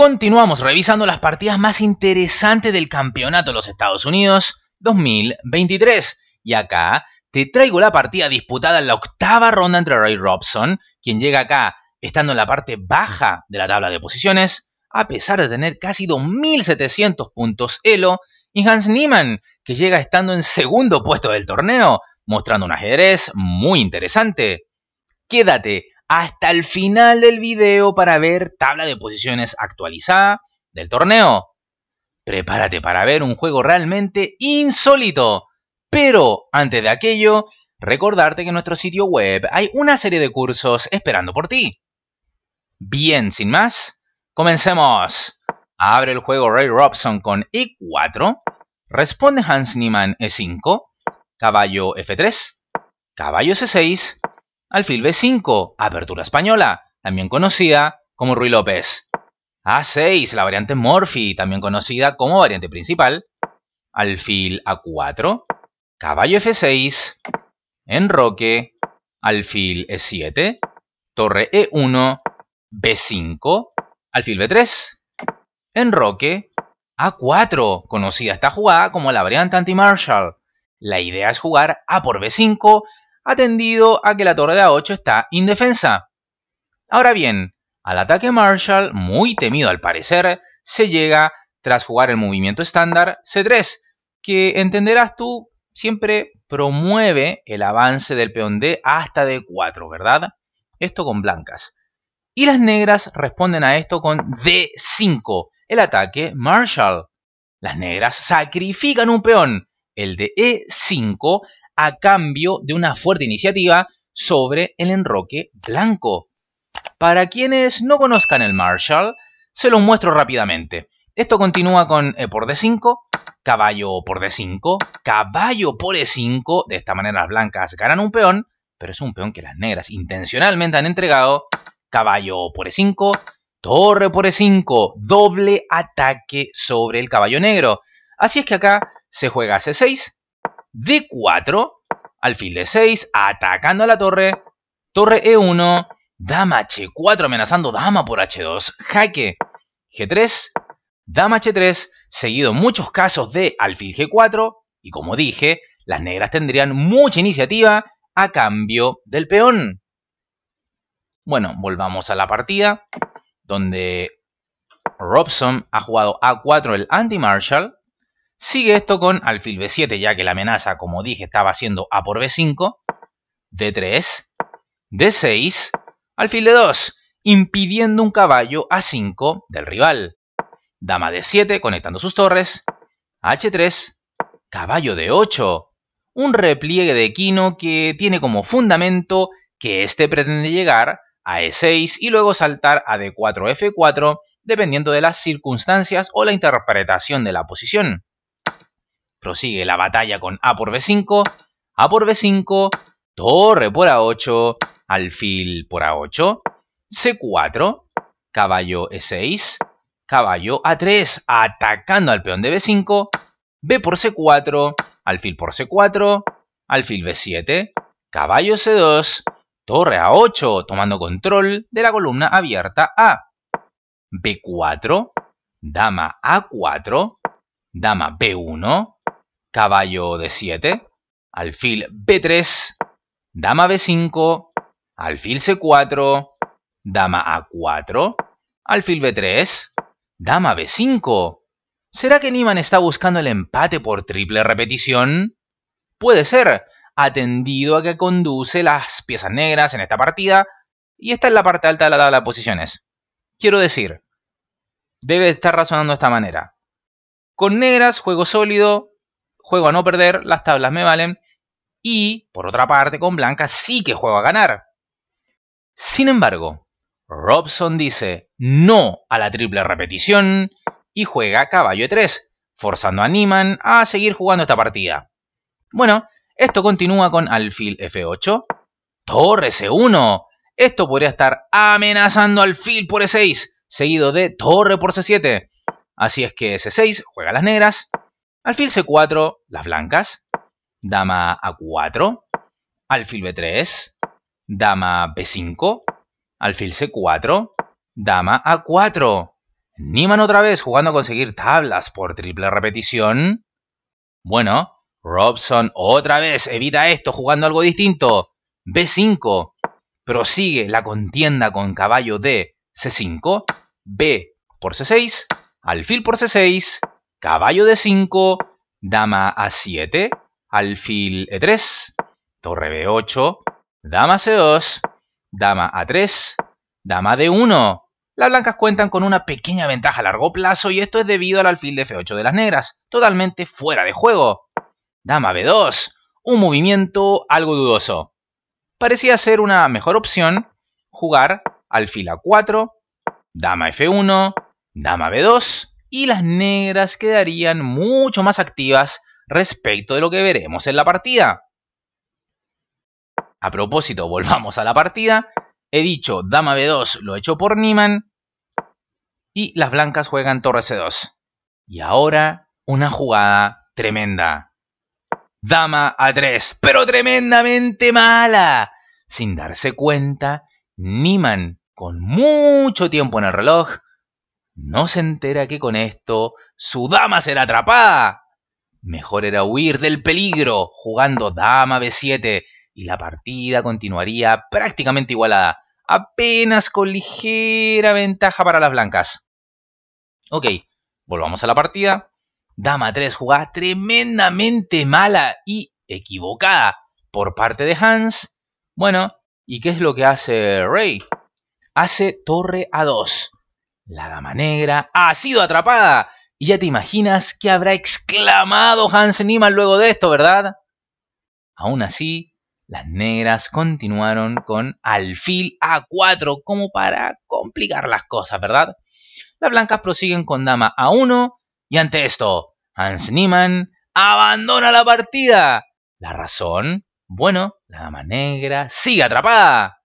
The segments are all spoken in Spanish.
Continuamos revisando las partidas más interesantes del campeonato de los Estados Unidos 2023. Y acá te traigo la partida disputada en la octava ronda entre Ray Robson, quien llega acá estando en la parte baja de la tabla de posiciones, a pesar de tener casi 2.700 puntos Elo, y Hans Niemann, que llega estando en segundo puesto del torneo, mostrando un ajedrez muy interesante. Quédate hasta el final del video para ver tabla de posiciones actualizada del torneo. Prepárate para ver un juego realmente insólito. Pero antes de aquello, recordarte que en nuestro sitio web hay una serie de cursos esperando por ti. Bien, sin más, comencemos. Abre el juego Ray Robson con E4. Responde Hans Niemann E5. Caballo F3. Caballo C6 Alfil B5, apertura española, también conocida como Ruy López. A6, la variante Morphy, también conocida como variante principal. Alfil A4, caballo F6, enroque, alfil E7, torre E1, B5, alfil B3, enroque, A4, conocida esta jugada como la variante anti-Marshall. La idea es jugar A por B5 atendido a que la torre de A8 está indefensa. Ahora bien, al ataque Marshall, muy temido al parecer, se llega tras jugar el movimiento estándar C3, que entenderás tú siempre promueve el avance del peón D hasta D4, ¿verdad? Esto con blancas. Y las negras responden a esto con D5, el ataque Marshall. Las negras sacrifican un peón, el de E5, a cambio de una fuerte iniciativa sobre el enroque blanco. Para quienes no conozcan el Marshall, se lo muestro rápidamente. Esto continúa con e por d5, caballo por d5, caballo por e5. De esta manera las blancas ganan un peón, pero es un peón que las negras intencionalmente han entregado. Caballo por e5, torre por e5, doble ataque sobre el caballo negro. Así es que acá se juega c6, D4, alfil D6, atacando a la torre, torre E1, dama H4 amenazando dama por H2, jaque G3, dama H3, seguido muchos casos de alfil G4, y como dije, las negras tendrían mucha iniciativa a cambio del peón. Bueno, volvamos a la partida, donde Robson ha jugado A4 el anti Marshall Sigue esto con alfil b7, ya que la amenaza, como dije, estaba siendo a por b5, d3, d6, alfil d2, impidiendo un caballo a 5 del rival. Dama d7 conectando sus torres, h3, caballo de 8 Un repliegue de equino que tiene como fundamento que este pretende llegar a e6 y luego saltar a d4 f4 dependiendo de las circunstancias o la interpretación de la posición prosigue la batalla con A por B5, A por B5, torre por A8, alfil por A8, C4, caballo E6, caballo A3, atacando al peón de B5, B por C4, alfil por C4, alfil B7, caballo C2, torre A8, tomando control de la columna abierta A, B4, dama A4, dama B1, caballo D7, alfil B3, dama B5, alfil C4, dama A4, alfil B3, dama B5. ¿Será que Niman está buscando el empate por triple repetición? Puede ser, atendido a que conduce las piezas negras en esta partida y esta es la parte alta de la tabla de posiciones. Quiero decir, debe estar razonando de esta manera. Con negras, juego sólido, juego a no perder, las tablas me valen. Y, por otra parte, con Blanca sí que juego a ganar. Sin embargo, Robson dice no a la triple repetición y juega caballo E3, forzando a Niman a seguir jugando esta partida. Bueno, esto continúa con alfil F8, torre C1. Esto podría estar amenazando alfil por E6, seguido de torre por C7. Así es que C6 juega a las negras, Alfil C4, las blancas. Dama A4. Alfil B3. Dama B5. Alfil C4. Dama A4. Niman otra vez jugando a conseguir tablas por triple repetición. Bueno, Robson otra vez evita esto jugando algo distinto. B5. Prosigue la contienda con caballo D, C5. B por C6. Alfil por C6 caballo de 5, dama a 7, alfil e3, torre b8, dama c2, dama a3, dama d1. Las blancas cuentan con una pequeña ventaja a largo plazo y esto es debido al alfil de f8 de las negras, totalmente fuera de juego. Dama b2, un movimiento algo dudoso. Parecía ser una mejor opción jugar alfil a4, dama f1, dama b2, y las negras quedarían mucho más activas respecto de lo que veremos en la partida. A propósito, volvamos a la partida. He dicho dama b2 lo hecho por Niman y las blancas juegan torre c2. Y ahora una jugada tremenda. Dama a3, pero tremendamente mala. Sin darse cuenta, Niman, con mucho tiempo en el reloj, no se entera que con esto su dama será atrapada. Mejor era huir del peligro jugando dama b7 y la partida continuaría prácticamente igualada, apenas con ligera ventaja para las blancas. Ok, volvamos a la partida. Dama 3 jugada tremendamente mala y equivocada por parte de Hans. Bueno, ¿y qué es lo que hace Rey? Hace torre a 2 la dama negra ha sido atrapada. Y ya te imaginas que habrá exclamado Hans Niemann luego de esto, ¿verdad? Aún así, las negras continuaron con alfil A4 como para complicar las cosas, ¿verdad? Las blancas prosiguen con dama A1 y ante esto, Hans Niemann abandona la partida. La razón, bueno, la dama negra sigue atrapada.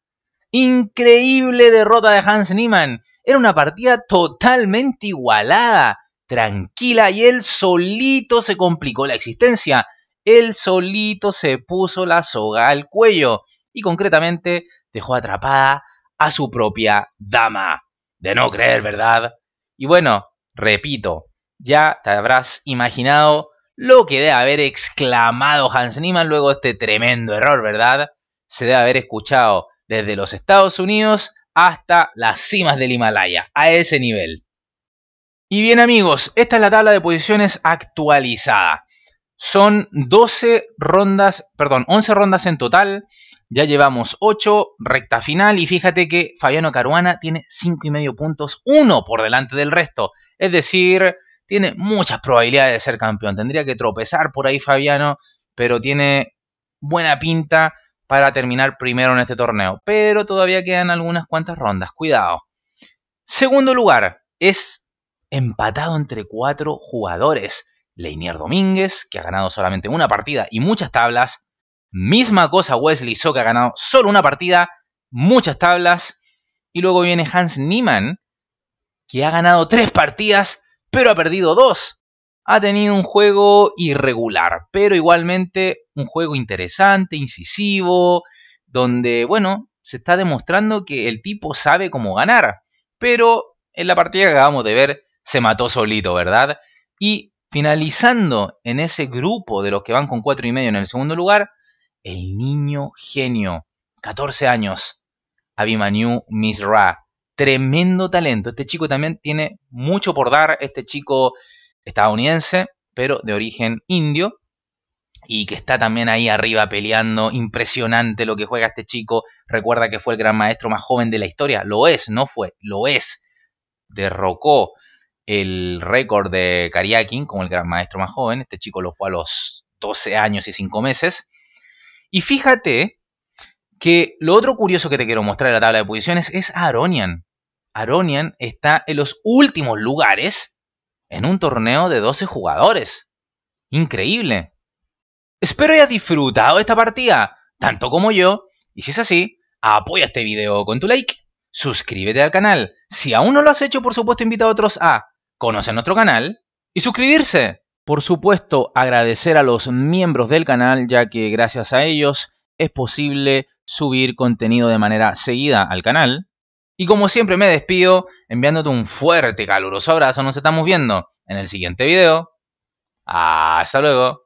Increíble derrota de Hans Niemann era una partida totalmente igualada, tranquila y él solito se complicó la existencia. Él solito se puso la soga al cuello y concretamente dejó atrapada a su propia dama. De no creer, ¿verdad? Y bueno, repito, ya te habrás imaginado lo que debe haber exclamado Hans Niemann luego de este tremendo error, ¿verdad? Se debe haber escuchado desde los Estados Unidos hasta las cimas del Himalaya, a ese nivel. Y bien amigos, esta es la tabla de posiciones actualizada. Son 12 rondas, perdón, 11 rondas en total. Ya llevamos 8, recta final y fíjate que Fabiano Caruana tiene y medio puntos, uno por delante del resto. Es decir, tiene muchas probabilidades de ser campeón. Tendría que tropezar por ahí Fabiano, pero tiene buena pinta para terminar primero en este torneo. Pero todavía quedan algunas cuantas rondas, cuidado. Segundo lugar, es empatado entre cuatro jugadores. Leinier Domínguez, que ha ganado solamente una partida y muchas tablas. Misma cosa Wesley So, que ha ganado solo una partida, muchas tablas. Y luego viene Hans Niemann, que ha ganado tres partidas, pero ha perdido dos ha tenido un juego irregular, pero igualmente un juego interesante, incisivo, donde, bueno, se está demostrando que el tipo sabe cómo ganar, pero en la partida que acabamos de ver se mató solito, ¿verdad? Y finalizando en ese grupo de los que van con 4 y medio en el segundo lugar, el niño genio, 14 años, Abimanyu Misra. Tremendo talento. Este chico también tiene mucho por dar. Este chico estadounidense, pero de origen indio, y que está también ahí arriba peleando, impresionante lo que juega este chico, recuerda que fue el gran maestro más joven de la historia, lo es, no fue, lo es, derrocó el récord de Kariakin como el gran maestro más joven, este chico lo fue a los 12 años y 5 meses, y fíjate que lo otro curioso que te quiero mostrar en la tabla de posiciones es Aronian. Aronian está en los últimos lugares en un torneo de 12 jugadores. Increíble. Espero hayas disfrutado esta partida, tanto como yo, y si es así, apoya este video con tu like, suscríbete al canal, si aún no lo has hecho, por supuesto invita a otros a conocer nuestro canal y suscribirse. Por supuesto, agradecer a los miembros del canal, ya que gracias a ellos es posible subir contenido de manera seguida al canal. Y como siempre me despido enviándote un fuerte caluroso abrazo. Nos estamos viendo en el siguiente video. Hasta luego.